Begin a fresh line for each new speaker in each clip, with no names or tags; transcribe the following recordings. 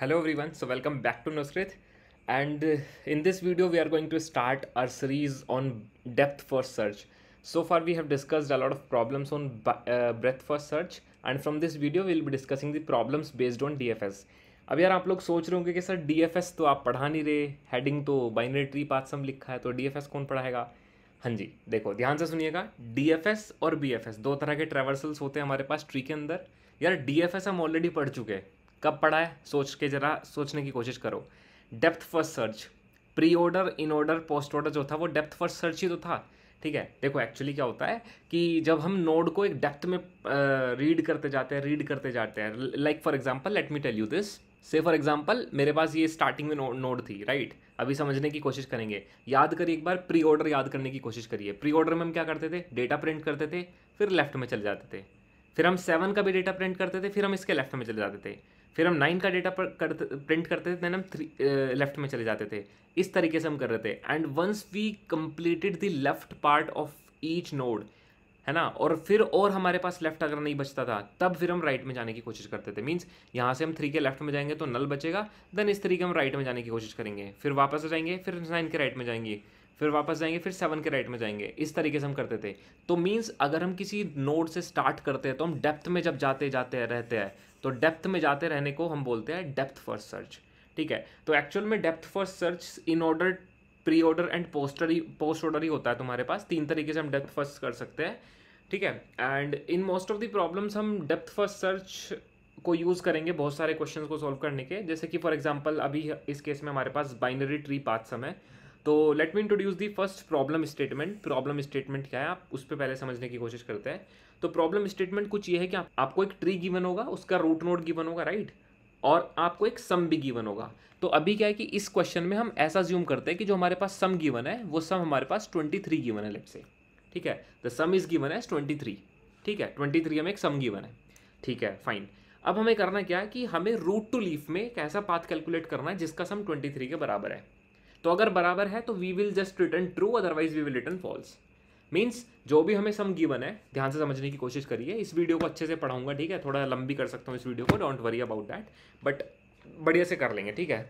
Hello everyone so welcome back to नुस्कृत and in this video we are going to start our series on depth first search so far we have discussed a lot of problems on breadth first search and from this video we will be discussing the problems based on D F S अब यार आप लोग सोच रहे होंगे कि sir D F S तो आप पढ़ा नहीं रहे हैडिंग तो बाइनरी ट्री पाथ सम लिखा है तो डी एफ एस कौन पढ़ाएगा हाँ जी देखो ध्यान से सुनिएगा डी एफ एस और बी एफ एस दो तरह के ट्रेवर्सल्स होते हैं हमारे पास ट्री के अंदर यार डी एफ एस हम ऑलरेडी पढ़ चुके हैं कब पड़ा है सोच के ज़रा सोचने की कोशिश करो depth first search pre order in order post order जो था वो डेप्थ फर्स्ट सर्च ही तो था ठीक है देखो एक्चुअली क्या होता है कि जब हम नोड को एक डेप्थ में रीड uh, करते जाते हैं रीड करते जाते हैं like for example let me tell you this से फॉर एग्जाम्पल मेरे पास ये स्टार्टिंग में नोड थी राइट right? अभी समझने की कोशिश करेंगे याद करिए एक बार प्री ऑर्डर याद करने की कोशिश करिए प्री ऑर्डर में हम क्या करते थे डेटा प्रिंट करते थे फिर लेफ्ट में चले जाते थे फिर हम सेवन का भी डेटा प्रिंट करते थे फिर हम इसके लेफ्ट में चले जाते थे फिर हम नाइन का डेटा करते प्रिंट करते थे देन हम थ्री लेफ्ट में चले जाते थे इस तरीके से हम कर रहे थे and once we completed the left part of each node है ना और फिर और हमारे पास लेफ्ट अगर नहीं बचता था तब फिर हम राइट में जाने की कोशिश करते थे मीन्स यहाँ से हम थ्री के लेफ्ट में जाएंगे तो नल बचेगा देन इस तरीके हम राइट में जाने की कोशिश करेंगे फिर वापस आ जाएंगे फिर नाइन के राइट में जाएंगे फिर वापस जाएंगे फिर सेवन के राइट में जाएंगे इस तरीके से हम करते थे तो मीन्स अगर हम किसी नोड से स्टार्ट करते हैं तो हम डेप्थ में जब जाते जाते रहते हैं तो डेप्थ में जाते रहने को हम बोलते हैं डेप्थ फर्स्ट सर्च ठीक है तो एक्चुअल में depth first search in order pre order and poster ही पोस्ट ऑर्डर ही होता है तुम्हारे पास तीन तरीके से हम डेप्थ फर्स्ट कर सकते हैं ठीक है and in most of the problems हम डेप्थ फर्स्ट सर्च को यूज़ करेंगे बहुत सारे क्वेश्चन को सॉल्व करने के जैसे कि फॉर एग्जाम्पल अभी इस केस में हमारे पास बाइनरी ट्री पाथ सम है तो let me introduce the first problem statement problem statement क्या है आप उस पर पहले समझने की कोशिश करते हैं तो प्रॉब्लम स्टेटमेंट कुछ ये है कि आप, आपको एक ट्री गिवन होगा उसका रूट नोट गिवन होगा राइट और आपको एक सम भी गिवन होगा तो अभी क्या है कि इस क्वेश्चन में हम ऐसा ज्यूम करते हैं कि जो हमारे पास सम गिवन है वो सम हमारे पास ट्वेंटी थ्री गिवन है लेट से ठीक है द सम इज गिवन है ट्वेंटी थ्री ठीक है ट्वेंटी थ्री हमें एक सम गिवन है ठीक है फाइन अब हमें करना क्या है कि हमें रूट टू लीफ में एक ऐसा पाथ कैलकुलेट करना है जिसका सम ट्वेंटी थ्री के बराबर है तो अगर बराबर है तो we will just return true otherwise we will return false means जो भी हमें सम गिवन है ध्यान से समझने की कोशिश करिए इस वीडियो को अच्छे से पढ़ाऊंगा ठीक है थोड़ा लंबी कर सकता हूँ इस वीडियो को don't worry about that but बढ़िया से कर लेंगे ठीक है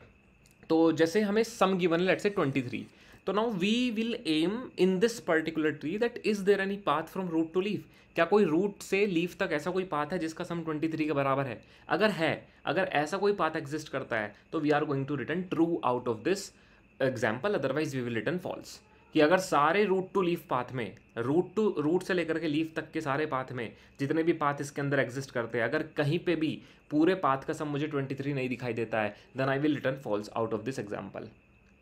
तो जैसे हमें सम गिवन है लेट से ट्वेंटी थ्री तो now we will aim in this particular tree that is there any path from root to leaf क्या कोई रूट से लीफ तक ऐसा कोई पाथ है जिसका सम 23 के बराबर है अगर है अगर ऐसा कोई पाथ एग्जिस्ट करता है तो we are going to return true out of this example otherwise we will return false कि अगर सारे रूट टू लीफ पाथ में रूट टू रूट से लेकर के लीफ तक के सारे पाथ में जितने भी पाथ इसके अंदर एग्जिस्ट करते हैं अगर कहीं पे भी पूरे पाथ का सब मुझे 23 नहीं दिखाई देता है then I will return false out of this example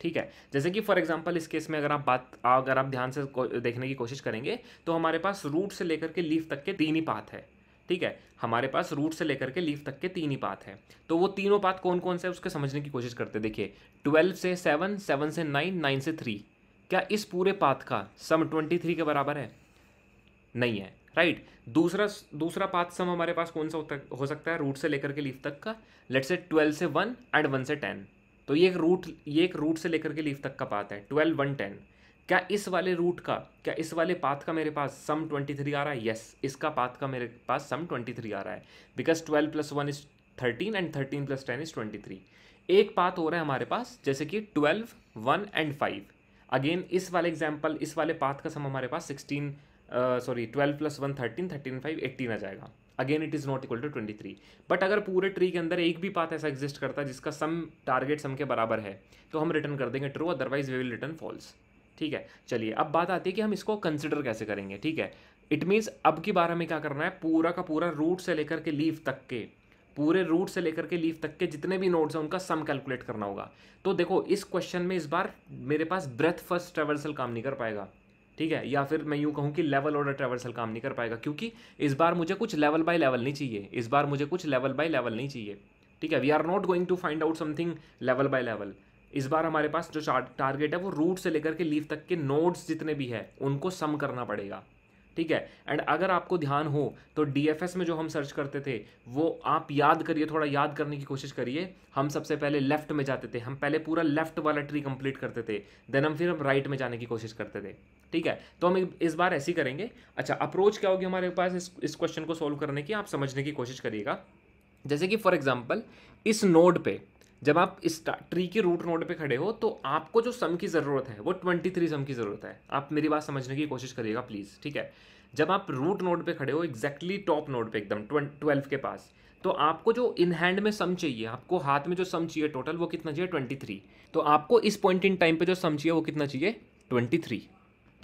ठीक है जैसे कि फॉर एग्जाम्पल इस केस में अगर आप बात अगर आप ध्यान से देखने की कोशिश करेंगे तो हमारे पास रूट से लेकर के लीफ तक के तीन ही पाथ है ठीक है हमारे पास रूट से लेकर के लीफ तक के तीन ही पाथ हैं तो वो तीनों पाथ कौन कौन से उसके समझने की कोशिश करते देखिए ट्वेल्व से सेवन सेवन से नाइन नाइन से थ्री क्या इस पूरे पाथ का सम ट्वेंटी थ्री के बराबर है नहीं है राइट दूसरा दूसरा पाथ सम हमारे पास कौन सा हो सकता है रूट से लेकर के लीफ तक का लेट से ट्वेल्व से वन एंड वन से टेन तो ये एक रूट ये एक रूट से लेकर के लीफ तक का पाथ है ट्वेल्व वन टेन क्या इस वाले रूट का क्या इस वाले पाथ का मेरे पास सम ट्वेंटी थ्री आ रहा है यस yes, इसका पाथ का मेरे पास सम ट्वेंटी थ्री आ रहा है because twelve plus one is thirteen and thirteen plus ten is twenty three एक पाथ हो रहा है हमारे पास जैसे कि twelve one and five again इस वाले एग्जाम्पल इस वाले पाथ का सम हमारे पास sixteen sorry twelve plus one thirteen thirteen five eighteen आ जाएगा अगेन it is not equal to twenty three but अगर पूरे ट्री के अंदर एक भी पाथ ऐसा एग्जिस्ट करता है जिसका सम टारगेट सम के बराबर है तो हम रिटर्न कर देंगे true otherwise we will return false ठीक है चलिए अब बात आती है कि हम इसको कंसिडर कैसे करेंगे ठीक है इट मीन्स अब की बार हमें क्या करना है पूरा का पूरा रूट से लेकर के लीव तक के पूरे रूट से लेकर के लीफ तक के जितने भी नोड्स हैं उनका सम कैलकुलेट करना होगा तो देखो इस क्वेश्चन में इस बार मेरे पास ब्रेथ फर्स्ट ट्रेवर्सल काम नहीं कर पाएगा ठीक है या फिर मैं यूँ कहूँ कि लेवल ऑर्डर ट्रेवर्सल काम नहीं कर पाएगा क्योंकि इस बार मुझे कुछ लेवल बाय लेवल नहीं चाहिए इस बार मुझे कुछ लेवल बाय लेवल नहीं चाहिए ठीक है we are not going to find out something level by level इस बार हमारे पास जो टारगेट है वो रूट से लेकर के लीव तक के नोड्स जितने भी है उनको सम करना पड़ेगा ठीक है एंड अगर आपको ध्यान हो तो डी में जो हम सर्च करते थे वो आप याद करिए थोड़ा याद करने की कोशिश करिए हम सबसे पहले लेफ्ट में जाते थे हम पहले पूरा लेफ्ट वाला ट्री कंप्लीट करते थे देन हम फिर हम राइट में जाने की कोशिश करते थे ठीक है तो हम इस बार ऐसी करेंगे अच्छा अप्रोच क्या होगी हमारे पास इस इस क्वेश्चन को सोल्व करने की आप समझने की कोशिश करिएगा जैसे कि फॉर एग्जाम्पल इस नोड पर जब आप इस ट्री के रूट नोड पे खड़े हो तो आपको जो सम की ज़रूरत है वो ट्वेंटी थ्री सम की ज़रूरत है आप मेरी बात समझने की कोशिश करिएगा प्लीज़ ठीक है जब आप रूट नोड पे खड़े हो एग्जैक्टली टॉप नोड पे एकदम ट्वेल्व के पास तो आपको जो इन हैंड में सम चाहिए आपको हाथ में जो सम चाहिए टोटल वो कितना चाहिए ट्वेंटी थ्री तो आपको इस पॉइंट इन टाइम पे जो सम चाहिए वो कितना चाहिए ट्वेंटी थ्री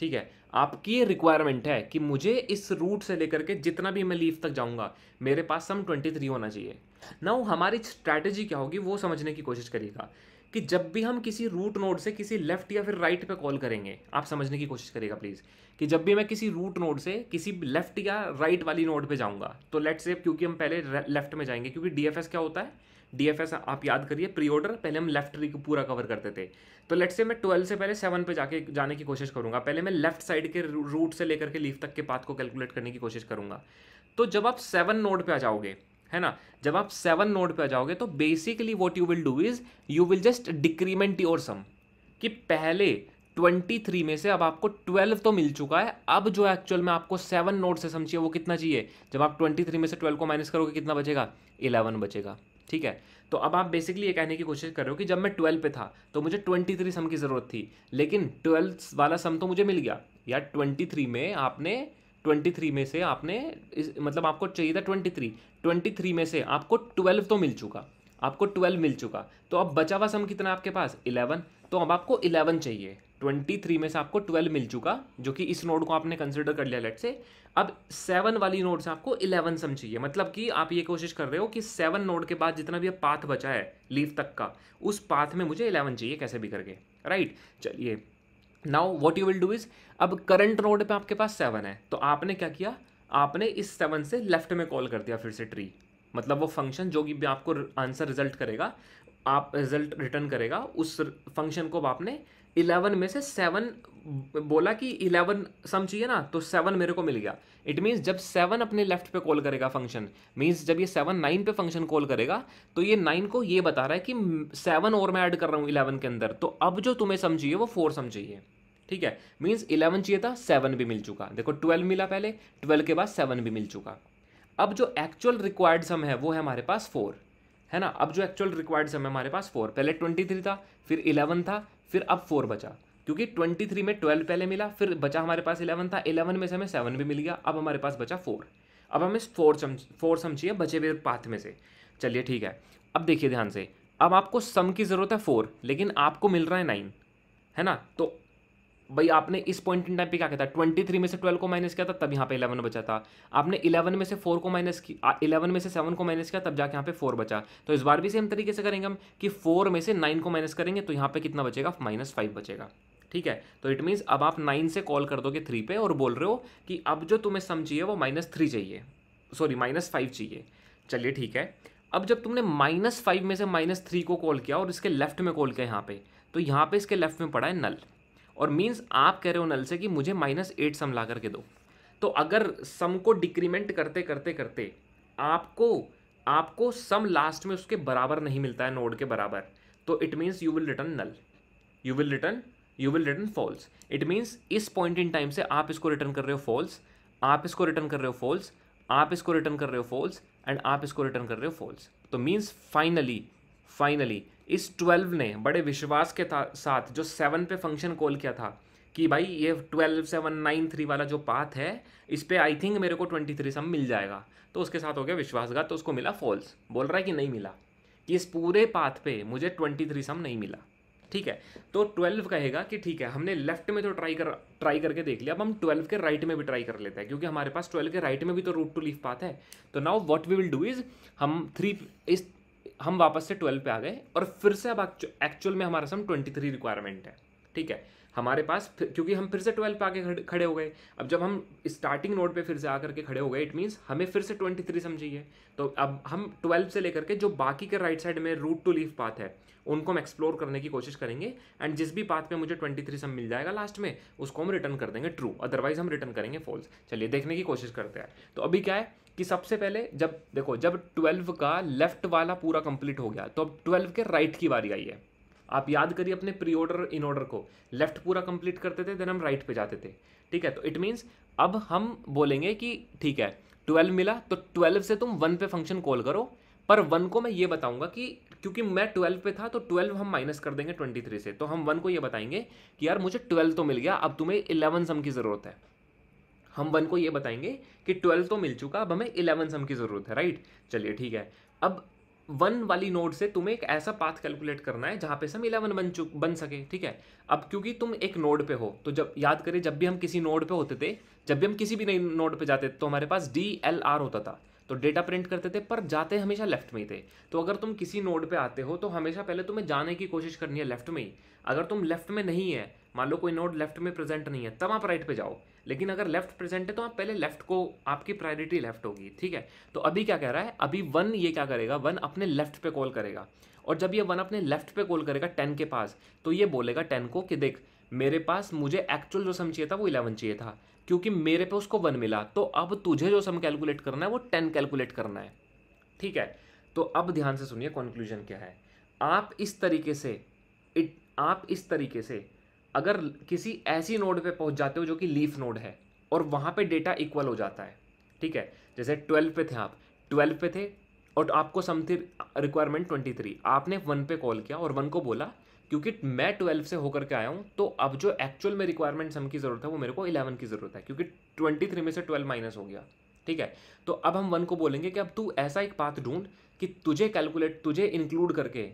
ठीक है आपकी ये रिक्वायरमेंट है कि मुझे इस रूट से लेकर के जितना भी मैं लीव तक जाऊँगा मेरे पास सम ट्वेंटी थ्री होना चाहिए ना हमारी स्ट्रैटेजी क्या होगी वो समझने की कोशिश करिएगा कि जब भी हम किसी रूट नोड से किसी लेफ्ट या फिर राइट पे कॉल करेंगे आप समझने की कोशिश करिएगा प्लीज़ कि जब भी मैं किसी रूट नोड से किसी लेफ्ट या राइट वाली नोड पर जाऊंगा तो लेट से क्योंकि हम पहले लेफ्ट में जाएंगे क्योंकि डी क्या होता है डीएफएस आप याद करिए प्री ऑर्डर पहले हम लेफ्ट ट्री को पूरा कवर करते थे तो लेट से मैं ट्वेल्व से पहले सेवन पे जाके जाने की कोशिश करूंगा पहले मैं लेफ्ट साइड के रूट से लेकर के लीफ तक के पाथ को कैलकुलेट करने की कोशिश करूंगा तो जब आप सेवन नोड पर आ जाओगे है ना जब आप सेवन नोड पे आ जाओगे तो basically what you will do is you will just decrement your sum कि पहले 23 में से अब आपको 12 तो मिल चुका है अब जो एक्चुअल में आपको सेवन नोट से समझिए वो कितना चाहिए जब आप 23 में से 12 को माइनस करोगे कितना बचेगा 11 बचेगा ठीक है तो अब आप बेसिकली ये कहने की कोशिश कर रहे हो कि जब मैं ट्वेल्व पे था तो मुझे ट्वेंटी थ्री सम की ज़रूरत थी लेकिन ट्वेल्थ वाला सम तो मुझे मिल गया यार ट्वेंटी थ्री में आपने ट्वेंटी थ्री में से आपने इस मतलब आपको चाहिए था ट्वेंटी थ्री ट्वेंटी थ्री में से आपको ट्वेल्व तो मिल चुका आपको ट्वेल्व मिल चुका तो अब बचा हुआ सम कितना आपके पास इलेवन तो अब आपको इलेवन चाहिए ट्वेंटी थ्री में से आपको ट्वेल्व मिल चुका जो कि इस नोड को आपने कंसिडर कर लिया लेट से अब सेवन वाली नोड से आपको इलेवन सम चाहिए मतलब कि आप ये कोशिश कर रहे हो कि सेवन नोड के बाद जितना भी पाथ बचा है लीव तक का उस पाथ में मुझे इलेवन चाहिए कैसे भी करके राइट चलिए now what you will do is अब करंट नोड पर आपके पास सेवन है तो आपने क्या किया आपने इस सेवन से लेफ्ट में कॉल कर दिया फिर से ट्री मतलब वो फंक्शन जो कि भी आपको आंसर रिजल्ट करेगा आप रिजल्ट रिटर्न करेगा उस फंक्शन को आपने इलेवन में से सेवन बोला कि इलेवन सम चाहिए ना तो सेवन मेरे को मिल गया इट मीन्स जब सेवन अपने लेफ्ट पे कॉल करेगा फंक्शन मीन्स जब ये सेवन नाइन पे फंक्शन कॉल करेगा तो ये नाइन को ये बता रहा है कि सेवन और मैं ऐड कर रहा हूँ इलेवन के अंदर तो अब जो तुम्हें समझिए वो फोर समझिए ठीक है मीन्स इलेवन चाहिए था सेवन भी मिल चुका देखो ट्वेल्व मिला पहले ट्वेल्व के बाद सेवन भी मिल चुका अब जो एक्चुअल रिक्वायर्ड सम है वो है हमारे पास फोर है ना अब जो एक्चुअल रिक्वायर्ड सम है हमारे पास फोर पहले ट्वेंटी थ्री था फिर इलेवन था फिर अब फोर बचा क्योंकि ट्वेंटी थ्री में ट्वेल्व पहले मिला फिर बचा हमारे पास इलेवन था इलेवन में से हमें सेवन भी मिल गया अब हमारे पास बचा फोर अब हमें फोर सम फोर सम चाहिए बचे हुए पाथ में से चलिए ठीक है अब देखिए ध्यान से अब आपको सम की ज़रूरत है फोर लेकिन आपको मिल रहा है नाइन है ना तो भाई आपने इस पॉइंट इन टाइम पे क्या किया था ट्वेंटी थ्री में से ट्वेल्व को माइनस किया था तब यहाँ पे इलेवन बचा था आपने इलेवन में से फोर को माइनस किया इलेवन में से सेवन को माइनस किया तब जाके यहाँ पे फोर बचा तो इस बार भी सेम तरीके से करेंगे हम कि फोर में से नाइन को माइनस करेंगे तो यहाँ पे कितना बचेगा माइनस फाइव बचेगा ठीक है तो इट मीन्स अब आप नाइन से कॉल कर दोगे थ्री पे और बोल रहे हो कि अब जो तुम्हें सम चाहिए वो माइनस थ्री चाहिए सॉरी माइनस फाइव चाहिए चलिए ठीक है अब जब तुमने माइनस फाइव में से माइनस थ्री को कॉल किया और इसके लेफ्ट में कॉल किया यहाँ पे तो यहाँ पे इसके लेफ्ट में पड़ा है नल और मीन्स आप कह रहे हो नल से कि मुझे माइनस एट सम ला करके दो तो अगर सम को डिक्रीमेंट करते करते करते आपको आपको सम लास्ट में उसके बराबर नहीं मिलता है नोड के बराबर तो it means you will return null you will return you will return false it means इस पॉइंट इन टाइम से आप इसको रिटर्न कर रहे हो फॉल्स आप इसको रिटर्न कर रहे हो फॉल्स आप इसको रिटर्न कर रहे हो फॉल्स एंड आप इसको रिटर्न कर रहे हो फॉल्स तो मीन्स फाइनली फाइनली इस ट्वेल्व ने बड़े विश्वास के साथ जो सेवन पे फंक्शन कॉल किया था कि भाई ये ट्वेल्व सेवन नाइन थ्री वाला जो पाथ है इस पर आई थिंक मेरे को ट्वेंटी थ्री सम मिल जाएगा तो उसके साथ हो गया विश्वासघात तो उसको मिला फॉल्स बोल रहा है कि नहीं मिला कि इस पूरे पाथ पे मुझे ट्वेंटी थ्री सम नहीं मिला ठीक है तो ट्वेल्व कहेगा कि ठीक है हमने लेफ्ट में तो ट्राई कर ट्राई करके देख लिया अब हम ट्वेल्व के राइट में भी ट्राई कर लेते हैं क्योंकि हमारे पास ट्वेल्व के राइट में भी तो रूट टू लीफ पाथ है तो now what we will do is हम थ्री इस हम वापस से ट्वेल्व पे आ गए और फिर से अब एक्चुअल में हमारा सम ट्वेंटी थ्री रिक्वायरमेंट है ठीक है हमारे पास क्योंकि हम फिर से ट्वेल्व पे आके खड़े हो गए अब जब हम स्टार्टिंग नोट पे फिर से आकर के खड़े हो गए इट मीन्स हमें फिर से ट्वेंटी थ्री समझिए तो अब हम ट्वेल्व से लेकर के जो बाकी के राइट साइड में रूट टू लीव पाथ है उनको हम एक्सप्लोर करने की कोशिश करेंगे एंड जिस भी पाथ पे मुझे ट्वेंटी थ्री सम मिल जाएगा लास्ट में उसको हम रिटर्न कर देंगे ट्रू अदरवाइज हम रिटर्न करेंगे फॉल्स चलिए देखने की कोशिश करते हैं तो अभी क्या है कि सबसे पहले जब देखो जब ट्वेल्व का लेफ्ट वाला पूरा कंप्लीट हो गया तो अब ट्वेल्व के राइट की बारी आई है आप याद करिए अपने प्री ऑर्डर इन ऑर्डर को लेफ्ट पूरा कंप्लीट करते थे देन हम राइट पे जाते थे ठीक है तो इट मीन्स अब हम बोलेंगे कि ठीक है ट्वेल्व मिला तो ट्वेल्व से तुम वन पे फंक्शन कॉल करो पर वन को मैं ये बताऊंगा कि क्योंकि मैं ट्वेल्व पे था तो ट्वेल्व हम माइनस कर देंगे ट्वेंटी थ्री से तो हम वन को ये बताएंगे कि यार मुझे ट्वेल्व तो मिल गया अब तुम्हें इलेवन सम की ज़रूरत है हम वन को ये बताएंगे कि ट्वेल्व तो मिल चुका अब हमें इलेवन सम की ज़रूरत है राइट चलिए ठीक है अब वन वाली नोड से तुम्हें एक ऐसा पाथ कैलकुलेट करना है जहाँ पे सम इलेवन बन चुक बन सके ठीक है अब क्योंकि तुम एक नोड पे हो तो जब याद करें जब भी हम किसी नोड पे होते थे जब भी हम किसी भी नई नोड पे जाते थे तो हमारे पास डी एल आर होता था तो डेटा प्रिंट करते थे पर जाते हमेशा लेफ्ट में ही थे तो अगर तुम किसी नोड पे आते हो तो हमेशा पहले तुम्हें जाने की कोशिश करनी है लेफ्ट में ही अगर तुम लेफ्ट में नहीं है मान लो कोई नोड लेफ्ट में प्रेजेंट नहीं है तब आप राइट पे जाओ लेकिन अगर लेफ्ट प्रेजेंट है तो आप पहले लेफ्ट को आपकी प्रायोरिटी लेफ्ट होगी ठीक है तो अभी क्या कह रहा है अभी वन ये क्या करेगा वन अपने लेफ्ट पे कॉल करेगा और जब ये वन अपने लेफ्ट पे कॉल करेगा टेन के पास तो ये बोलेगा टेन को कि देख मेरे पास मुझे एक्चुअल जो सम चाहिए था वो इलेवन चाहिए था क्योंकि मेरे पे उसको वन मिला तो अब तुझे जो सम कैलकुलेट करना है वो टेन कैलकुलेट करना है ठीक है तो अब ध्यान से सुनिए कंक्लूजन क्या है आप इस तरीके से इट आप इस तरीके से अगर किसी ऐसी नोड पे पहुंच जाते हो जो कि लीफ नोड है और वहाँ पे डेटा इक्वल हो जाता है ठीक है जैसे ट्वेल्व पे थे आप ट्वेल्व पे थे और आपको समथिंग रिक्वायरमेंट ट्वेंटी थ्री आपने वन पे कॉल किया और वन को बोला क्योंकि मैं ट्वेल्व से होकर के आया हूँ तो अब जो एक्चुअल में रिक्वायरमेंट सम की ज़रूरत है वो मेरे को इलेवन की ज़रूरत है क्योंकि ट्वेंटी थ्री में से ट्वेल्व माइनस हो गया ठीक है तो अब हम वन को बोलेंगे कि अब तू ऐसा एक पाथ ढूंढ कि तुझे कैलकुलेट तुझे इंक्लूड करके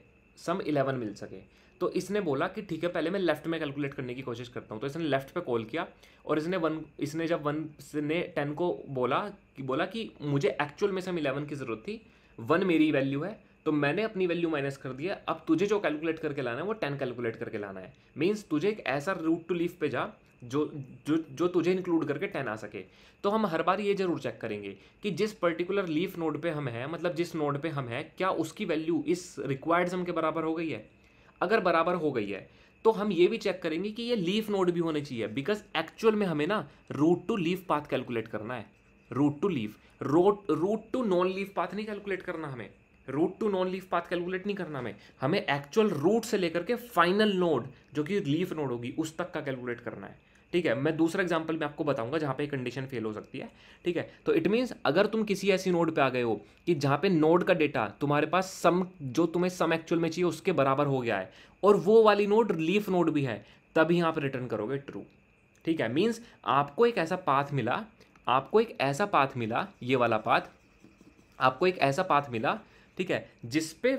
सम इलेवन मिल सके तो इसने बोला कि ठीक है पहले मैं लेफ्ट में कैलकुलेट करने की कोशिश करता हूँ तो इसने लेफ्ट पे कॉल किया और इसने वन इसने जब वन ने टेन को बोला कि बोला कि मुझे एक्चुअल में सम इलेवन की ज़रूरत थी वन मेरी वैल्यू है तो मैंने अपनी वैल्यू माइनस कर दिया अब तुझे जो कैलकुलेट करके लाना है वो टेन कैलकुलेट करके लाना है मीन्स तुझे एक ऐसा रूट टू लीफ पे जा जो जो जो तुझे इंक्लूड करके टेन आ सके तो हम हर बार ये जरूर चेक करेंगे कि जिस पर्टिकुलर लीफ नोड पे हम हैं मतलब जिस नोड पे हम हैं क्या उसकी वैल्यू इस रिक्वायर्ड सम के बराबर हो गई है अगर बराबर हो गई है तो हम ये भी चेक करेंगे कि ये लीफ नोड भी होने चाहिए बिकॉज एक्चुअल में हमें ना root to leaf path calculate करना है root to leaf root root to non leaf path नहीं कैलकुलेट करना हमें root to non leaf path calculate नहीं करना हमें हमें एक्चुअल रूट से लेकर के फाइनल नोड जो कि लीफ नोड होगी उस तक का कैलकुलेट करना है ठीक है मैं दूसरा एग्जाम्पल मैं आपको बताऊंगा जहां पे कंडीशन फेल हो सकती है ठीक है तो इट मीन्स अगर तुम किसी ऐसी नोड पे आ गए हो कि जहां पे नोड का डेटा तुम्हारे पास सम जो तुम्हें सम एक्चुअल में चाहिए उसके बराबर हो गया है और वो वाली नोड लीफ नोड भी है तभी आप रिटर्न करोगे ट्रू ठीक है मीन्स आपको एक ऐसा पाथ मिला आपको एक ऐसा पाथ मिला ये वाला पाथ आपको एक ऐसा पाथ मिला ठीक है जिस पे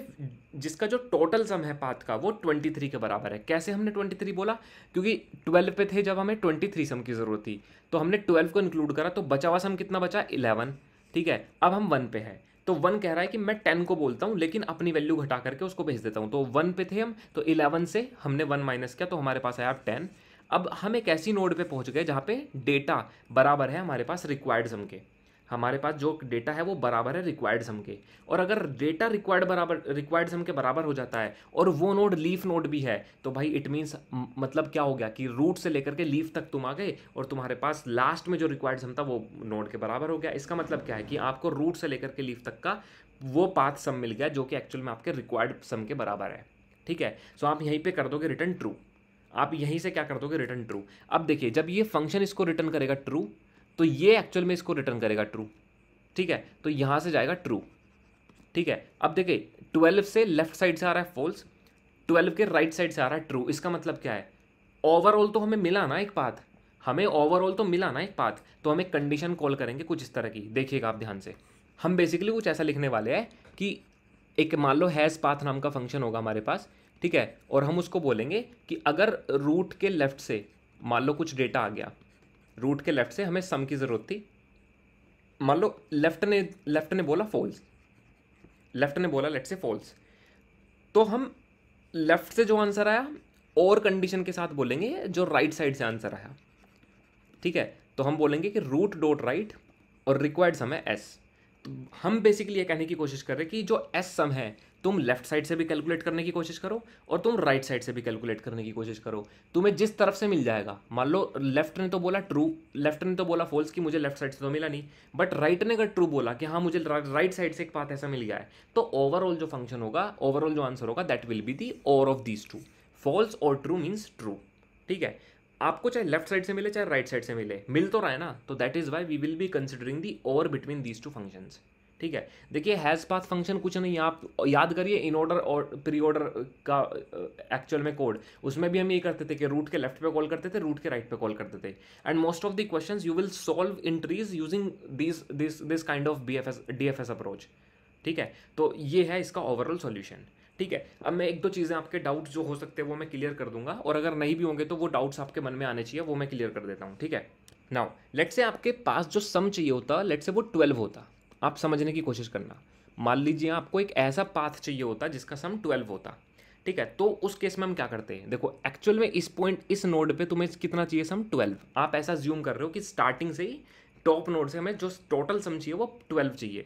जिसका जो टोटल सम है पाथ का वो ट्वेंटी थ्री के बराबर है कैसे हमने ट्वेंटी थ्री बोला क्योंकि ट्वेल्व पे थे जब हमें ट्वेंटी थ्री सम की ज़रूरत थी तो हमने ट्वेल्व को इंक्लूड करा तो बचा हुआ सम कितना बचा इलेवन ठीक है अब हम वन पे हैं तो वन कह रहा है कि मैं टेन को बोलता हूँ लेकिन अपनी वैल्यू घटा करके उसको भेज देता हूँ तो वन पे थे हम तो इलेवन से हमने वन माइनस किया तो हमारे पास आया टेन अब हम एक ऐसी नोड पर पहुँच गए जहाँ पर डेटा बराबर है हमारे पास रिक्वायर्ड सम के हमारे पास जो डेटा है वो बराबर है रिक्वायर्ड सम के और अगर डेटा रिक्वायर्ड बराबर रिक्वायर्ड सम के बराबर हो जाता है और वो नोड लीफ नोड भी है तो भाई इट मीन्स मतलब क्या हो गया कि रूट से लेकर के लीफ तक तुम आ गए और तुम्हारे पास लास्ट में जो रिक्वायर्ड सम था वो नोड के बराबर हो गया इसका मतलब क्या है कि आपको रूट से लेकर के लीफ तक का वो पाथ सम मिल गया जो कि एक्चुअल में आपके रिक्वायर्ड सम के बराबर है ठीक है सो आप यहीं पर कर दोगे रिटर्न ट्रू आप यहीं से क्या कर दोगे रिटर्न ट्रू अब देखिए जब ये फंक्शन इसको रिटर्न करेगा ट्रू तो ये एक्चुअल में इसको रिटर्न करेगा ट्रू ठीक है तो यहाँ से जाएगा ट्रू ठीक है अब देखिए ट्वेल्व से लेफ्ट साइड से आ रहा है फॉल्स ट्वेल्व के राइट साइड से आ रहा है ट्रू इसका मतलब क्या है ओवरऑल तो हमें मिला ना एक पाथ हमें ओवरऑल तो मिला ना एक पाथ तो हम एक कंडीशन कॉल करेंगे कुछ इस तरह की देखिएगा आप ध्यान से हम बेसिकली कुछ ऐसा लिखने वाले हैं कि एक मान लो हैज़ पाथ नाम का फंक्शन होगा हमारे पास ठीक है और हम उसको बोलेंगे कि अगर रूट के लेफ्ट से मान लो कुछ डेटा आ गया रूट के लेफ्ट से हमें सम की ज़रूरत थी मान लो लेफ्ट ने लेफ्ट ने बोला फॉल्स लेफ्ट ने बोला लेट से फॉल्स तो हम लेफ्ट से जो आंसर आया और कंडीशन के साथ बोलेंगे जो राइट साइड से आंसर आया ठीक है तो हम बोलेंगे कि रूट डॉट राइट और रिक्वायर्ड सम है एस तो हम बेसिकली ये कहने की कोशिश कर रहे हैं कि जो एस सम है तुम लेफ्ट साइड से भी कैलकुलेट करने की कोशिश करो और तुम राइट साइड से भी कैलकुलेट करने की कोशिश करो तुम्हें जिस तरफ से मिल जाएगा मान लो लेफ्ट ने तो बोला ट्रू लेफ्ट ने तो बोला फॉल्स कि मुझे लेफ्ट साइड से तो मिला नहीं बट राइट ने अगर ट्रू बोला कि हाँ मुझे राइट साइड से एक पाथ ऐसा मिल गया है तो ओवरऑल जो फंक्शन होगा ओवरऑल जो आंसर होगा that will be the or of these true false और ट्रू मीन्स ट्रू ठीक है आपको चाहे लेफ्ट साइड से मिले चाहे राइट right साइड से मिले मिल तो रहा है ना तो that is why we will be considering the or between these two functions ठीक है देखिए हैज़ पाथ फंक्शन कुछ नहीं आप याद करिए इन ऑर्डर और प्री ऑर्डर का एक्चुअल में कोड उसमें भी हम ये करते थे कि रूट के लेफ्ट पे कॉल करते थे रूट के राइट right पे कॉल करते थे and most of the question you will solve in trees using this this this kind of B F S D F S approach ठीक है तो ये है इसका ओवरऑल सोल्यूशन ठीक है अब मैं एक दो चीज़ें आपके डाउट्स जो हो सकते हैं वो मैं क्लियर कर दूंगा और अगर नहीं भी होंगे तो वो डाउट्स आपके मन में आने चाहिए वो मैं क्लियर कर देता हूँ ठीक है नाउ लेट से आपके पास जो सम चाहिए होता लेट से वो ट्वेल्व होता आप समझने की कोशिश करना मान लीजिए आपको एक ऐसा पाथ चाहिए होता जिसका सम ट्वेल्व होता ठीक है तो उस केस में हम क्या करते हैं देखो एक्चुअल में इस पॉइंट इस नोड पे तुम्हें कितना चाहिए सम ट्वेल्व आप ऐसा ज्यूम कर रहे हो कि स्टार्टिंग से ही टॉप नोड से हमें जो टोटल सम चाहिए वो ट्वेल्व चाहिए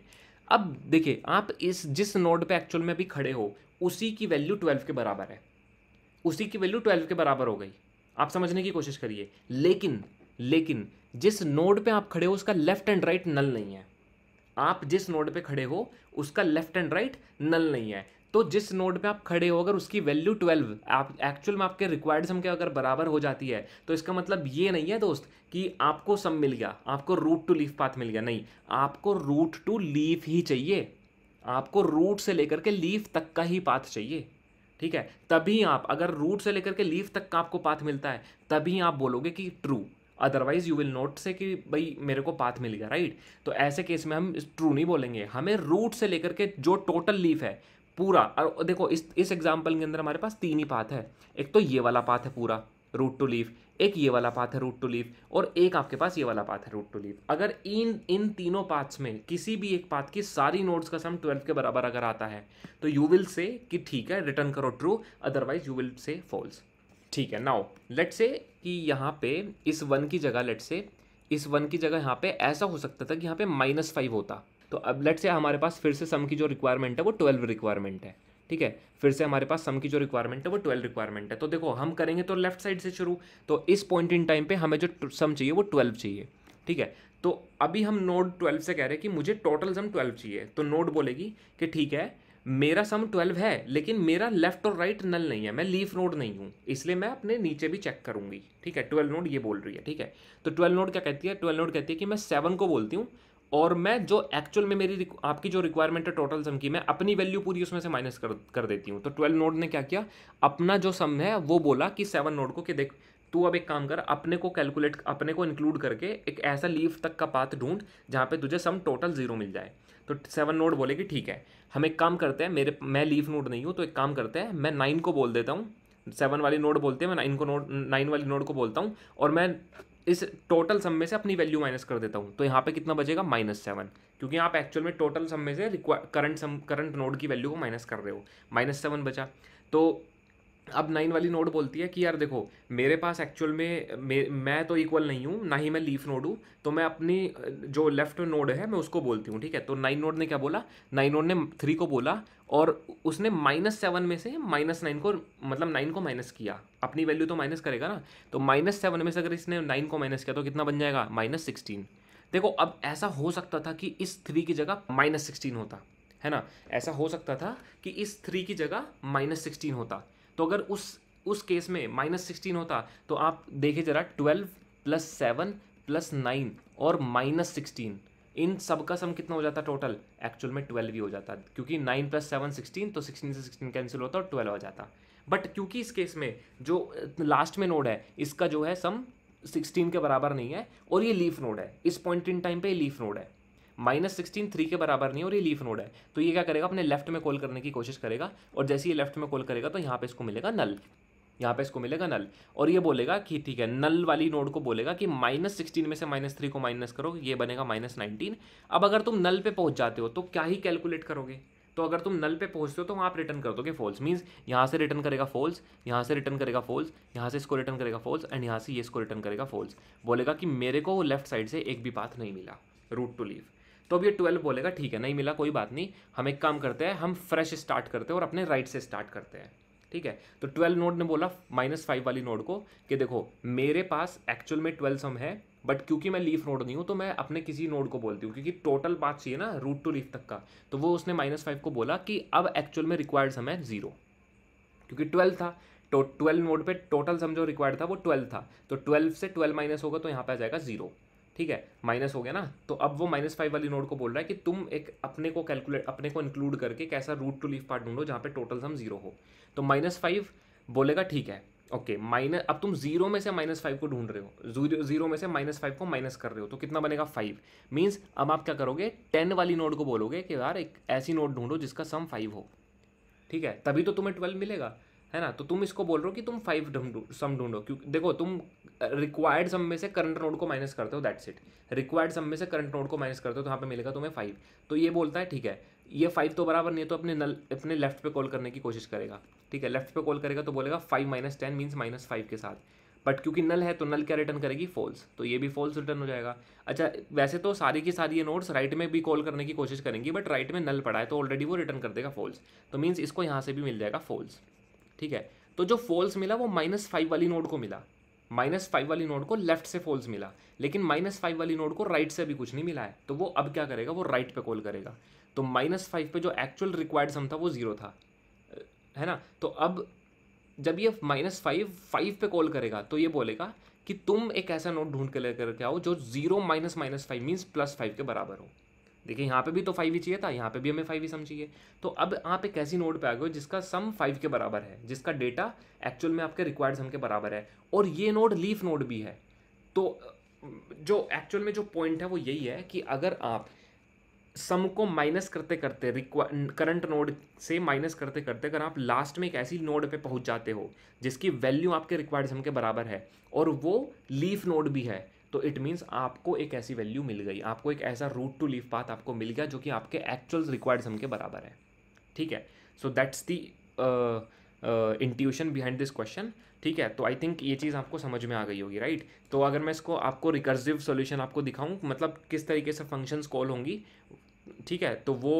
अब देखिए आप इस जिस नोड पे एक्चुअल में अभी खड़े हो उसी की वैल्यू ट्वेल्व के बराबर है उसी की वैल्यू ट्वेल्व के बराबर हो गई आप समझने की कोशिश करिए लेकिन लेकिन जिस नोड पर आप खड़े हो उसका लेफ्ट एंड राइट नल नहीं है आप जिस नोड पे खड़े हो उसका लेफ्ट एंड राइट नल नहीं है तो जिस नोड पे आप खड़े हो अगर उसकी वैल्यू ट्वेल्व आप एक्चुअल में आपके रिक्वायर्ड सम के अगर बराबर हो जाती है तो इसका मतलब ये नहीं है दोस्त कि आपको सम मिल गया आपको रूट टू लीफ पाथ मिल गया नहीं आपको रूट टू लीफ ही चाहिए आपको रूट से लेकर के लीफ तक का ही पाथ चाहिए ठीक है तभी आप अगर रूट से लेकर के लीफ तक का आपको पाथ मिलता है तभी आप बोलोगे कि true otherwise you will not say कि भाई मेरे को पाथ मिल गया राइट तो ऐसे केस में हम ट्रू नहीं बोलेंगे हमें रूट से लेकर के जो टोटल लीफ है पूरा और देखो इस इस एग्जाम्पल के अंदर हमारे पास तीन ही पाथ है एक तो ये वाला पाथ है पूरा रूट टू लीफ एक ये वाला पाथ है रूट टू लीफ और एक आपके पास ये वाला पाथ है रूट टू लीफ अगर इन इन तीनों पाथ्स में किसी भी एक पाथ की सारी नोट्स का सम ट्वेल्व के बराबर अगर आता है तो यू विल से कि ठीक है रिटर्न करो true otherwise you will say false ठीक है नाउ लेट से कि यहाँ पे इस वन की जगह लेट से इस वन की जगह यहाँ पे ऐसा हो सकता था कि यहाँ पे माइनस फाइव होता तो अब लेट से हमारे पास फिर से सम की जो रिक्वायरमेंट है वो ट्वेल्व रिक्वायरमेंट है ठीक है फिर से हमारे पास सम की जो रिक्वायरमेंट है वो ट्वेल्व रिक्वायरमेंट है तो देखो हम करेंगे तो लेफ्ट साइड से शुरू तो इस पॉइंट इन टाइम पर हमें जो सम चाहिए वो ट्वेल्व चाहिए ठीक है तो अभी हम नोड ट्वेल्व से कह रहे हैं कि मुझे टोटल सम ट्वेल्व चाहिए तो नोड बोलेगी कि ठीक है मेरा सम ट्वेल्व है लेकिन मेरा लेफ्ट और राइट नल नहीं है मैं लीफ नोड नहीं हूँ इसलिए मैं अपने नीचे भी चेक करूंगी ठीक है ट्वेल्व नोड ये बोल रही है ठीक है तो ट्वेल्व नोड क्या कहती है ट्वेल्व नोड कहती है कि मैं सेवन को बोलती हूँ और मैं जो एक्चुअल में मेरी आपकी जो रिक्वायरमेंट है टोटल सम की मैं अपनी वैल्यू पूरी उसमें से माइनस कर कर देती हूँ तो ट्वेल्व नोड ने क्या किया अपना जो सम है वो बोला कि सेवन नोड को कि देख तू अब एक काम कर अपने को कैलकुलेट अपने को इंक्लूड करके एक ऐसा लीव तक का पाथ ढूंढ जहाँ पे तुझे सम टोटल जीरो मिल जाए तो सेवन नोड बोले कि ठीक है हम एक काम करते हैं मेरे मैं लीव नोड नहीं हूँ तो एक काम करते हैं मैं नाइन को बोल देता हूँ सेवन वाली नोड बोलते हैं मैं नाइन को नोड नाइन वाली नोड को बोलता हूँ और मैं इस टोटल सम में से अपनी वैल्यू माइनस कर देता हूँ तो यहाँ पे कितना बचेगा माइनस सेवन क्योंकि आप एक्चुअल में टोटल सम में से करंट सम करंट नोड की वैल्यू को माइनस कर रहे हो माइनस सेवन बचा तो अब नाइन वाली नोड बोलती है कि यार देखो मेरे पास एक्चुअल में मे, मैं तो इक्वल नहीं हूँ ना ही मैं लीफ नोड हूँ तो मैं अपनी जो लेफ्ट नोड है मैं उसको बोलती हूँ ठीक है तो नाइन नोड ने क्या बोला नाइन नोड ने थ्री को बोला और उसने माइनस सेवन में से माइनस नाइन को मतलब नाइन को माइनस किया अपनी वैल्यू तो माइनस करेगा ना तो माइनस सेवन में से अगर इसने नाइन को माइनस किया तो कितना बन जाएगा माइनस सिक्सटीन देखो अब ऐसा हो सकता था कि इस थ्री की जगह माइनस सिक्सटीन होता है ना ऐसा हो सकता था कि इस थ्री की जगह माइनस सिक्सटीन होता तो अगर उस उस केस में माइनस सिक्सटीन होता तो आप देखिए ज़रा twelve plus seven plus nine और माइनस सिक्सटीन इन सब का सम कितना हो जाता टोटल एक्चुअल में ट्वेल्व ही हो जाता क्योंकि नाइन प्लस सेवन सिक्सटीन तो सिक्सटीन से सिक्सटीन कैंसिल होता और ट्वेल्व हो जाता बट क्योंकि इस केस में जो लास्ट uh, में नोड है इसका जो है सम सिक्सटीन के बराबर नहीं है और ये लीफ नोड है इस पॉइंट इन टाइम पे ये लीफ नोड है माइनस सिक्सटीन थ्री के बराबर नहीं और ये लीफ नोड है तो ये क्या करेगा अपने लेफ्ट में कॉल करने की कोशिश करेगा और जैसे ये लेफ्ट में कॉल करेगा तो यहाँ पे इसको मिलेगा नल यहाँ पे इसको मिलेगा नल और ये बोलेगा कि ठीक है नल वाली नोड को बोलेगा कि माइनस सिक्सटीन में से माइनस थ्री को माइनस करो ये बनेगा माइनस नाइनटीन अब अगर तुम नल पे पहुंच जाते हो तो क्या ही कैलकुलेट करोगे तो अगर तुम नल पे पहुंचते हो तो वहाँ आप रिटर्न कर दोगे फॉल्स मीन्स यहाँ से रिटर्न करेगा फॉल्स यहाँ से रिटर्न करेगा फॉल्स यहाँ से इसको रिटर्न करेगा फॉल्स एंड यहाँ से ये इसको रिटर्न करेगा फॉल्स बोलेगा कि मेरे को लेफ्ट साइड से एक भी पाथ नहीं मिला रूट टू लीव तो अब ये ट्वेल्व बोलेगा ठीक है नहीं मिला कोई बात नहीं हम एक काम करते हैं हम फ्रेश स्टार्ट करते हैं और अपने राइट से स्टार्ट करते हैं ठीक है तो ट्वेल्व नोड ने बोला माइनस फाइव वाली नोड को कि देखो मेरे पास एक्चुअल में ट्वेल्व सम है बट क्योंकि मैं लीफ नोड नहीं हूँ तो मैं अपने किसी नोड को बोलती हूँ क्योंकि टोटल पाँच चाहिए ना रूट टू लीफ तक का तो वो उसने माइनस फाइव को बोला कि अब एक्चुअल में रिक्वायर्ड सम है जीरो क्योंकि ट्वेल्व था तो ट्वेल्व नोड पे टोटल सम जो रिक्वायर्ड था वो ट्वेल्व था तो ट्वेल्व से ट्वेल्व माइनस होगा तो यहाँ पे आ जाएगा जीरो ठीक है माइनस हो गया ना तो अब वो माइनस फाइव वाली नोड को बोल रहा है कि तुम एक अपने को कैलकुलेट अपने को इंक्लूड करके कैसा रूट टू लीफ पार्ट ढूंढो जहाँ पे टोटल सम जीरो हो तो माइनस फाइव बोलेगा ठीक है ओके माइनस अब तुम जीरो में से माइनस फाइव को ढूंढ रहे हो जीरो में से माइनस फाइव को माइनस कर रहे हो तो कितना बनेगा फाइव मीन्स अब आप क्या करोगे टेन वाली नोड को बोलोगे कि यार एक ऐसी नोड ढूंढो जिसका सम फाइव हो ठीक है तभी तो तुम्हें ट्वेल्व मिलेगा है ना तो तुम इसको बोल रहे हो कि तुम फाइव सम ढूंढो क्योंकि देखो तुम रिक्वायर्ड सम में से करंट नोड को माइनस करते हो दैट्स इट रिक्वायर्ड सम में से करंट नोड को माइनस करते हो तो यहाँ पे मिलेगा तुम्हें फाइव तो ये बोलता है ठीक है ये फाइव तो बराबर नहीं है तो अपने नल अपने लेफ्ट पे कॉल करने की कोशिश करेगा ठीक है लेफ्ट पे कॉल करेगा तो बोलेगा five minus ten means minus five के साथ बट क्योंकि नल है तो नल क्या रिटर्न करेगी फॉल्स तो ये भी फॉल्स रिटर्न हो जाएगा अच्छा वैसे तो सारी की सारी ये नोट्स राइट में भी कॉल करने की कोशिश करेंगी बट राइट में नल पड़ा है तो ऑलरेडी वो रिटर्न कर देगा फॉल्स तो मीन्स इसको यहाँ से भी मिल जाएगा फॉल्स ठीक है तो जो फॉल्स मिला वो माइनस फाइव वाली नोड को मिला माइनस फाइव वाली नोड को लेफ्ट से फॉल्स मिला लेकिन माइनस फाइव वाली नोड को राइट से अभी कुछ नहीं मिला है तो वो अब क्या करेगा वो राइट पे कॉल करेगा तो माइनस फाइव पे जो एक्चुअल रिक्वायर्ड सम था वो ज़ीरो था है ना तो अब जब ये माइनस फाइव फाइव पे कॉल करेगा तो ये बोलेगा कि तुम एक ऐसा नोट ढूंढ के लेकर के आओ जो zero minus minus five means plus five के बराबर हो देखिए यहाँ पे भी तो फाइव ही e चाहिए था यहाँ पे भी हमें फाइव ही सम चाहिए तो अब आप एक ऐसी नोड पे आ गए जिसका सम फाइव के बराबर है जिसका डेटा एक्चुअल में आपके रिक्वायर्ड सम के बराबर है और ये नोड लीफ नोड भी है तो जो एक्चुअल में जो पॉइंट है वो यही है कि अगर आप सम को माइनस करते करते करंट नोड से माइनस करते करते अगर आप लास्ट में एक ऐसी नोड पे पहुंच जाते हो जिसकी वैल्यू आपके रिक्वायर्ड सम के बराबर है और वो लीफ नोड भी है तो इट मीन्स आपको एक ऐसी वैल्यू मिल गई आपको एक ऐसा रूट टू लीव पाथ आपको मिल गया जो कि आपके एक्चुअल रिक्वायर्ड सम के बराबर है ठीक है so that's the intuition behind this question ठीक है तो आई थिंक ये चीज़ आपको समझ में आ गई होगी राइट right? तो अगर मैं इसको आपको रिकर्सिव सोल्यूशन आपको दिखाऊँ मतलब किस तरीके से फंक्शंस कॉल होंगी ठीक है तो वो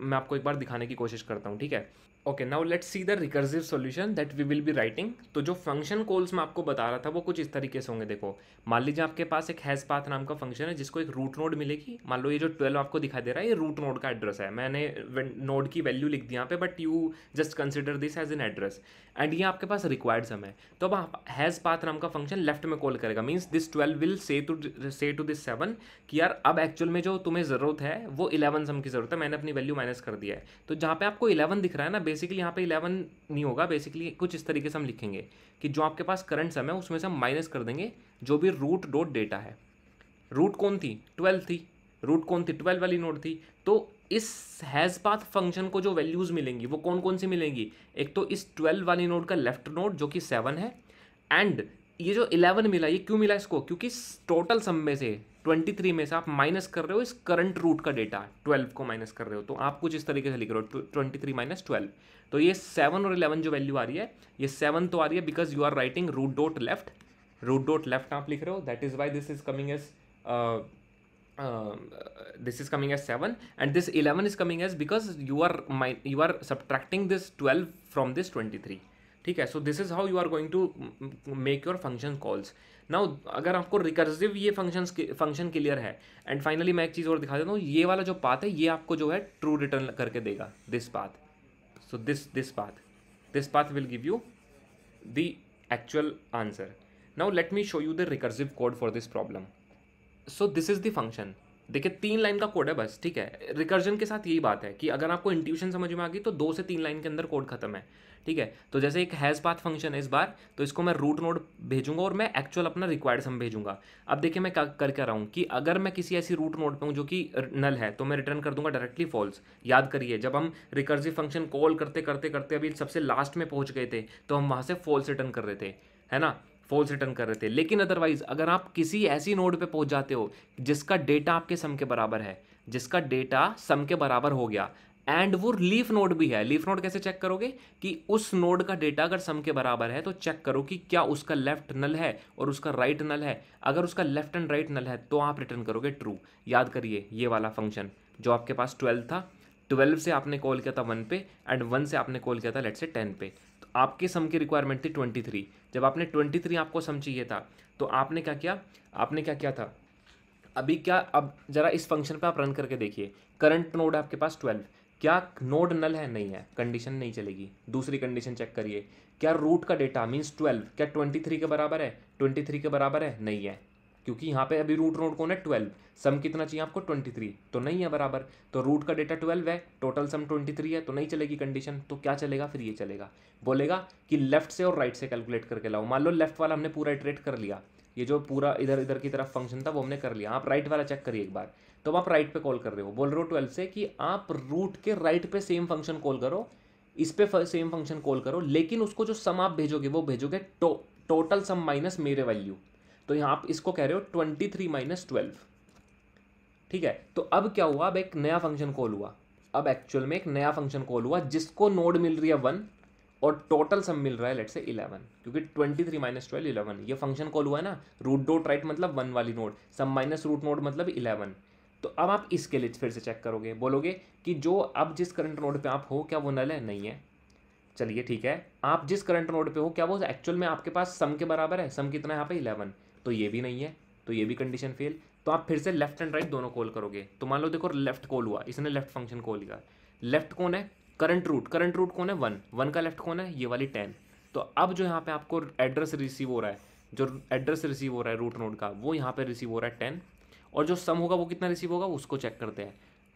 मैं आपको एक बार दिखाने की कोशिश करता हूँ ठीक है okay now let's see the recursive solution that we will be writing तो जो फंक्शन कॉल्स मैं आपको बता रहा था वो कुछ इस तरीके से होंगे देखो मान लीजिए आपके पास एक हैज़ पाथ नाम का फंक्शन है जिसको एक रूट नोड मिलेगी मान लो ये जो ट्वेल्व आपको दिखाई दे रहा है ये रूट नोड का एड्रेस है मैंने नोड की वैल्यू लिख दी यहाँ पे but you just consider this as an address and ये आपके पास रिक्वायर्ड सम है तो अब आप हैज़ पाथ नाम का फंक्शन लेफ्ट में कॉल करेगा means this twelve will say to say to this seven कि यार अब एक्चुअल में जो तुम्हें ज़रूरत है वो इलेवन सम की ज़रूरत है मैंने अपनी वैल्यू माइनस कर दिया है तो जहाँ पे आपको इलेवन दिख रहा है ना बेसिकली यहाँ पे इलेवन नहीं होगा बेसिकली कुछ इस तरीके से हम लिखेंगे कि जो आपके पास करंट सम है उसमें से हम माइनस कर देंगे जो भी रूट डॉट डेटा है रूट कौन थी ट्वेल्व थी रूट कौन थी ट्वेल्व वाली नोट थी तो इस हैज़ पाथ फंक्शन को जो वैल्यूज़ मिलेंगी वो कौन कौन सी मिलेंगी एक तो इस ट्वेल्व वाली नोड का लेफ्ट नोड जो कि सेवन है एंड ये जो इलेवन मिला ये क्यों मिला इसको क्योंकि टोटल सम में से ट्वेंटी थ्री में से आप माइनस कर रहे हो इस करंट रूट का डेटा ट्वेल्व को माइनस कर रहे हो तो आप कुछ इस तरीके से लिख रहे हो ट्वेंटी थ्री माइनस ट्वेल्व तो ये सेवन और इलेवन जो वैल्यू आ रही है ये सेवन तो आ रही है because you are writing root dot left root dot left आप लिख रहे हो that is why this is coming as um, uh, this is coming as 7 and this 11 is coming as because you are my, you are subtracting this 12 from this 23 ठीक है so this is how you are going to make your function calls now अगर आपको recursive ये function function clear है and finally मैं एक चीज़ और दिखा देता हूँ ये वाला जो पाथ है ये आपको जो है ट्रू रिटर्न करके देगा this path so this this path this path will give you the actual answer now let me show you the recursive code for this problem so this is the function देखिए तीन line का code है बस ठीक है recursion के साथ यही बात है कि अगर आपको इंट्यूशन समझ में आ गई तो दो से तीन लाइन के अंदर कोड खत्म है ठीक है तो जैसे एक हैज़ पाथ फंक्शन है इस बार तो इसको मैं रूट नोड भेजूंगा और मैं एक्चुअल अपना रिक्वायर्ड सम भेजूंगा अब देखिए मैं कर क्या रहा हूँ कि अगर मैं किसी ऐसी रूट नोड पे हूँ जो कि नल है तो मैं रिटर्न कर दूंगा डायरेक्टली फॉल्स याद करिए जब हम रिकर्जिव फंक्शन कॉल करते करते करते अभी सबसे लास्ट में पहुँच गए थे तो हम वहाँ से फॉल्स रिटर्न कर रहे थे है ना फॉल्स रिटर्न कर रहे थे लेकिन अदरवाइज अगर आप किसी ऐसी नोड पे पहुंच जाते हो जिसका डेटा आपके सम के बराबर है जिसका डेटा सम के बराबर हो गया एंड वो लीफ नोड भी है लीफ नोड कैसे चेक करोगे कि उस नोड का डेटा अगर सम के बराबर है तो चेक करो कि क्या उसका लेफ्ट नल है और उसका राइट right नल है अगर उसका लेफ्ट एंड राइट नल है तो आप रिटर्न करोगे ट्रू याद करिए ये वाला फंक्शन जो आपके पास ट्वेल्व था ट्वेल्व से आपने कॉल किया था वन पे एंड वन से आपने कॉल किया था लेट से टेन पे तो आपके सम की रिक्वायरमेंट थी ट्वेंटी थ्री जब आपने ट्वेंटी थ्री आपको सम चाहिए था तो आपने क्या किया आपने क्या किया था अभी क्या अब ज़रा इस फंक्शन पर आप रन करके देखिए करंट नोड आपके पास ट्वेल्व क्या नोड नल है नहीं है कंडीशन नहीं चलेगी दूसरी कंडीशन चेक करिए क्या रूट का डेटा मीन्स ट्वेल्व क्या ट्वेंटी थ्री के बराबर है ट्वेंटी थ्री के बराबर है नहीं है क्योंकि यहाँ पे अभी रूट रोड कौन है ट्वेल्व सम कितना चाहिए आपको ट्वेंटी थ्री तो नहीं है बराबर तो रूट का डेटा ट्वेल्व है टोटल सम ट्वेंटी थ्री है तो नहीं चलेगी कंडीशन तो क्या चलेगा फिर ये चलेगा बोलेगा कि लेफ्ट से और राइट से कैलकुलेट करके लाओ मान लो लेफ्ट वाला हमने पूरा इटरेट कर लिया ये जो पूरा इधर इधर की तरफ फंक्शन था वो हमने कर लिया आप राइट वाला चेक करिए एक बार तो आप राइट पर कॉल कर रहे हो बोल रहे हो ट्वेल्व से कि आप रूट के राइट पर सेम फंक्शन कॉल करो इस पर सेम फंक्शन कॉल करो लेकिन उसको जो सम आप भेजोगे वो भेजोगे टो, टोटल सम माइनस मेरे वैल्यू तो यहाँ आप इसको कह रहे हो ट्वेंटी थ्री माइनस ट्वेल्व ठीक है तो अब क्या हुआ अब एक नया फंक्शन कॉल हुआ अब एक्चुअल में एक नया फंक्शन कॉल हुआ जिसको नोड मिल रही है वन और टोटल सम मिल रहा है लेट से इलेवन क्योंकि twenty three minus twelve eleven ये फंक्शन कॉल हुआ है ना रूट डोट राइट मतलब वन वाली node sum minus root node मतलब इलेवन तो अब आप इसके लिए फिर से चेक करोगे बोलोगे कि जो अब जिस करंट नोड पे आप हो क्या वो नल है नहीं है चलिए ठीक है आप जिस करंट नोड पे हो क्या वो एक्चुअल में आपके पास सम के बराबर है सम कितना है यहाँ पे इलेवन तो ये भी नहीं है तो ये भी कंडीशन फेल तो आप फिर से लेफ्ट एंड राइट दोनों कॉल करोगे तो मान लो देखो लेफ्ट कॉल हुआ इसने लेफ्ट फंक्शन कॉल किया लेफ्ट कौन है करंट रूट करंट रूट कौन है वन वन का लेफ्ट कौन है ये वाली टेन तो अब जो यहाँ पे आपको एड्रेस रिसीव हो रहा है जो एड्रेस रिसीव हो रहा है रूट नोड का वो यहाँ पे रिसीव हो रहा है टेन और जो सम होगा वो कितना रिसीव होगा उसको चेक करते हैं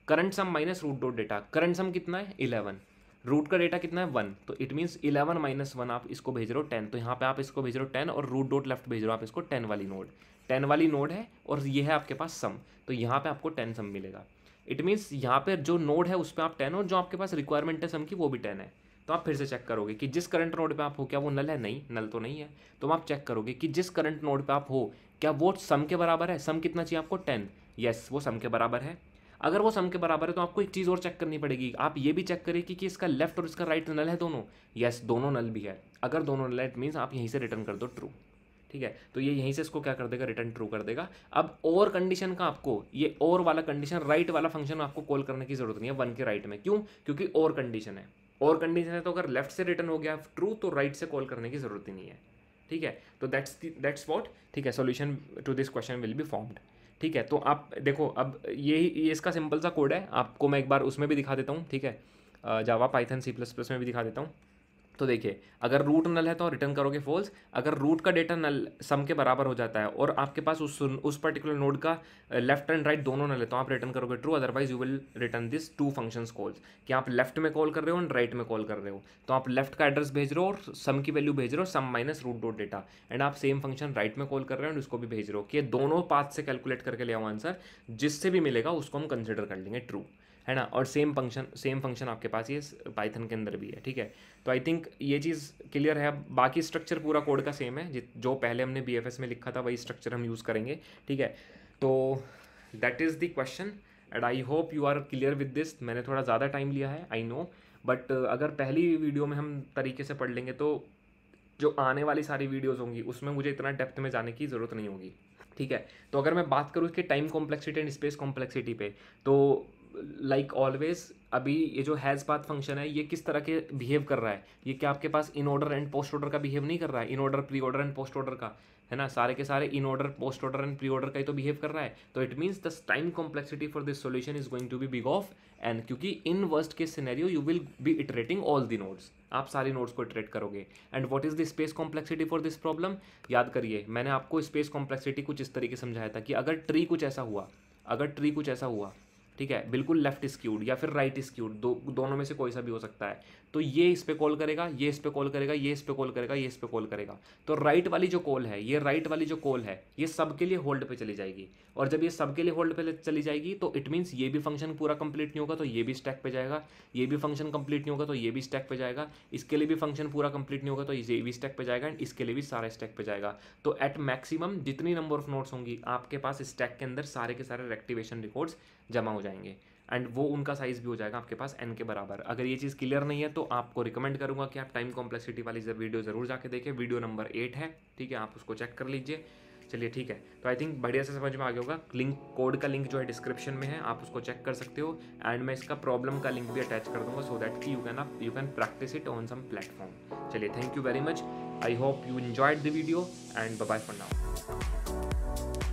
current sum minus root dot data current sum कितना है इलेवन रूट का डेटा कितना है वन तो it means eleven minus one आप इसको भेज रहे हो टेन तो यहाँ पे आप इसको भेज रहे हो टेन और रूट डॉट लेफ्ट भेज रहे हो आप इसको टेन वाली नोड टेन वाली नोड है और ये है आपके पास सम तो यहाँ पे आपको टेन सम मिलेगा इट मीन्स यहाँ पर जो नोड है उस पर आप टेन और जो आपके पास रिक्वायरमेंट है सम की वो भी टेन है तो आप फिर से चेक करोगे कि जिस करंट नोड पर आप हो क्या वो नल है नहीं नल तो नहीं है तो आप चेक करोगे कि जिस करंट नोड पर आप हो क्या वो सम के बराबर है सम कितना चाहिए आपको टेन यस वो सम के बराबर है अगर वो सम के बराबर है तो आपको एक चीज़ और चेक करनी पड़ेगी आप ये भी चेक करें कि, कि इसका लेफ्ट और इसका राइट नल है दोनों यस दोनों नल भी है अगर दोनों नल है इट मीन्स आप यहीं से रिटर्न कर दो ट्रू ठीक है तो ये यहीं से इसको क्या कर देगा रिटर्न ट्रू कर देगा अब और कंडीशन का आपको ये और वाला कंडीशन राइट वाला फंक्शन आपको कॉल करने की जरूरत नहीं है वन के राइट में क्यों क्योंकि और कंडीशन है और कंडीशन है तो अगर लेफ्ट से रिटर्न हो गया ट्रू तो राइट से कॉल करने की जरूरत ही नहीं है ठीक है तो दैट्स दैट्स वॉट ठीक है solution to this question will be formed ठीक है तो आप देखो अब यही ये, ये इसका सिंपल सा कोड है आपको मैं एक बार उसमें भी दिखा देता हूँ ठीक है Java Python C plus plus में भी दिखा देता हूँ तो देखिए अगर रूट नल है तो रिटर्न करोगे फॉल्स अगर रूट का डेटा नल सम के बराबर हो जाता है और आपके पास उस उस पर्टिकुलर नोड का लेफ्ट एंड राइट दोनों नल है तो आप रिटर्न करोगे true otherwise you will return this two functions calls कि आप लेफ्ट में कॉल कर रहे हो एंड राइट में कॉल कर रहे हो तो आप लेफ्ट का एड्रेस भेज रहे हो और सम की वैल्यू भेज रहे हो sum minus root dot data and आप सेम फंक्शन राइट में कॉल कर रहे हो एंड उसको भी भेज रहे हो कि दोनों पाथ से कैलकुलेट करके ले आओ आंसर जिससे भी मिलेगा उसको हम कंसिडर कर लेंगे ट्रू है ना और सेम फंक्शन सेम फंक्शन आपके पास ये पाइथन के अंदर भी है ठीक है तो आई थिंक ये चीज़ क्लियर है अब बाकी स्ट्रक्चर पूरा कोड का सेम है जो पहले हमने बी में लिखा था वही स्ट्रक्चर हम यूज़ करेंगे ठीक है तो that is the question and I hope you are clear with this मैंने थोड़ा ज़्यादा टाइम लिया है आई नो बट अगर पहली वीडियो में हम तरीके से पढ़ लेंगे तो जो आने वाली सारी वीडियोस होंगी उसमें मुझे इतना डेप्थ में जाने की ज़रूरत नहीं होगी ठीक है तो अगर मैं बात करूँ इसके time complexity and space complexity पे तो लाइक ऑलवेज अभी ये जो हैज़ पाथ फंक्शन है ये किस तरह के बिहेव कर रहा है ये क्या आपके पास in order and post order का बिहेव नहीं कर रहा है in order pre order and post order का है ना सारे के सारे in order post order and pre order का ही तो बिहेव कर रहा है तो it means the time complexity for this solution is going to be big of n क्योंकि इन वर्स्ट के scenario you will be iterating all the notes आप सारे नोट्स को इटरेट करोगे and what is the space complexity for this problem याद करिए मैंने आपको स्पेस कॉम्प्लेक्सिटी कुछ इस तरीके समझाया था कि अगर ट्री कुछ ऐसा हुआ अगर ट्री कुछ ऐसा हुआ ठीक है बिल्कुल लेफ्ट स्क्यूड या फिर राइट स्क्यूड दो दोनों में से कोई सा भी हो सकता है तो ये इस पर कॉल करेगा ये इस पर कॉल करेगा ये इस पर कॉल करेगा ये इस पर कॉल करेगा तो राइट वाली जो कॉल है ये राइट वाली जो कॉल है ये सबके लिए होल्ड पे चली जाएगी और जब ये सबके लिए होल्ड पे चली जाएगी तो इट मीन्स ये भी फंक्शन पूरा कंप्लीट नहीं होगा तो ये भी स्टैक पे जाएगा ये भी फंक्शन कंप्लीट नहीं होगा तो ये भी स्टैक पे जाएगा इसके लिए भी फंक्शन पूरा कंप्लीट नहीं होगा तो ये भी स्टैक पे जाएगा एंड इसके लिए भी सारा स्टैक पे जाएगा तो एट मैक्सिमम जितनी नंबर ऑफ नोट्स होंगी आपके पास स्टैक के अंदर सारे के सारे रेक्टिवेशन रिकॉर्ड्स जमा हो जाएंगे एंड वो उनका साइज़ भी हो जाएगा आपके पास एन के बराबर अगर ये चीज़ क्लियर नहीं है तो आपको रिकमेंड करूँगा कि आप टाइम कॉम्प्लेक्सिटी वाली वीडियो ज़रूर जाके देखें वीडियो नंबर एट है ठीक है आप उसको चेक कर लीजिए चलिए ठीक है तो आई थिंक बढ़िया से समझ में आ गया होगा लिंक कोड का लिंक जो है डिस्क्रिप्शन में है आप उसको चेक कर सकते हो एंड मैं इसका प्रॉब्लम का लिंक भी अटैच कर दूंगा सो दैट की यू कैन आप you can practice it on some platform चलिए thank you very much I hope you enjoyed the video and bye for now